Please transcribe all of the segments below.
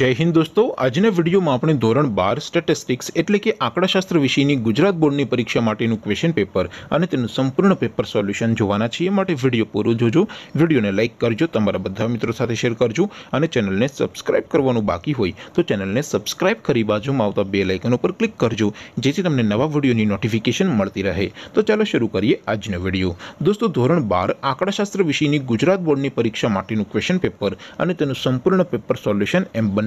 જય હિન્દ દોસ્તો આજના વિડીયોમાં આપણે ધોરણ બાર સ્ટેટિસ્ટિક્સ એટલે કે આંકડાશાસ્ત્ર વિષયની ગુજરાત બોર્ડની પરીક્ષા માટેનું ક્વેશ્ચન પેપર અને તેનું સંપૂર્ણ પેપર સોલ્યુશન જોવાના છીએ માટે વિડીયો પૂરો જોજો વિડીયોને લાઇક કરજો તમારા બધા મિત્રો સાથે શેર કરજો અને ચેનલને સબસ્ક્રાઇબ કરવાનું બાકી હોય તો ચેનલને સબસ્ક્રાઇબ કરી બાજુમાં આવતા બે લાઇકન ઉપર ક્લિક કરજો જેથી તમને નવા વિડીયોની નોટિફિકેશન મળતી રહે તો ચાલો શરૂ કરીએ આજનો વિડીયો દોસ્તો ધોરણ બાર આંકડાશાસ્ત્ર વિષયની ગુજરાત બોર્ડની પરીક્ષા માટેનું ક્વેશ્ચન પેપર અને તેનું સંપૂર્ણ પેપર સોલ્યુશન એમ બંને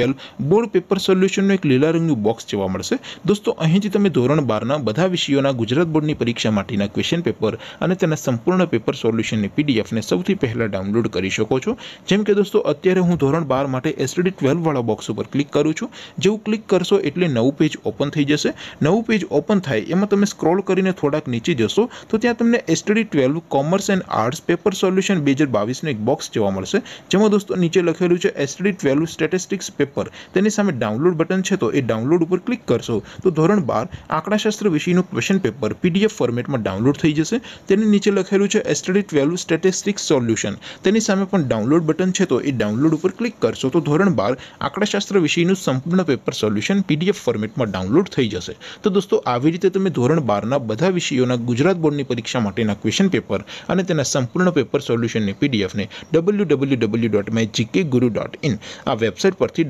ટ્વેલ્વ બોર્ડ પેપર સોલ્યુશનનું એક લીલા રંગનું બોક્સ જોવા મળશે દોસ્તો અહીંથી તમે ધોરણ બારના બધા વિષયોના ગુજરાત બોર્ડની પરીક્ષા માટેના ક્વેશ્ચન પેપર અને તેના સંપૂર્ણ પેપર સોલ્યુશનની પીડીએફને સૌથી પહેલાં ડાઉનલોડ કરી શકો છો જેમ કે દોસ્તો અત્યારે હું ધોરણ બાર માટે એસડી ટ્વેલ્વવાળા બોક્સ ઉપર ક્લિક કરું છું જેવું ક્લિક કરશો એટલે નવું પેજ ઓપન થઈ જશે નવું પેજ ઓપન થાય એમાં તમે સ્ક્રોલ કરીને થોડાક નીચે જશો તો ત્યાં તમને STD twelve commerce and arts paper solution બે હજાર બાવીસનું એક બોક્સ જોવા મળશે જેમાં દોસ્તો નીચે લખેલું છે એસડી ટ્વેલ્વ સ્ટેટિસ્ટિક્સ પેપર તેની સામે ડાઉનલોડ બટન છે તો એ ડાઉનલોડ ઉપર ક્લિક કરશો તો ધોરણ બાર આંકડાશાસ્ત્ર વિષયનું ક્વેશ્ચન પેપર પીડીએફ ફોર્મેટમાં ડાઉનલોડ થઈ જશે તેની નીચે લખેલું છે એસ્ટડી વેલ્યુ સ્ટેટિસ્ટિક્સ સોલ્યુશન તેની સામે પણ ડાઉનલોડ બટન છે તો એ ડાઉનલોડ ઉપર ક્લિક કરશો તો ધોરણ બાર આંકડાશાસ્ત્ર વિષયનું સંપૂર્ણ પેપર સોલ્યુશન પીડીએફ ફોર્મેટમાં ડાઉનલોડ થઈ જશે તો દોસ્તો આવી રીતે તમે ધોરણ બારના બધા વિષયોના ગુજરાત બોર્ડની પરીક્ષા માટેના ક્વેશ્ચન પેપર અને તેના સંપૂર્ણ પેપર સોલ્યુશનની પીડીએફને W W W dot GK Guru dot in આ વેબસાઇટ પરથી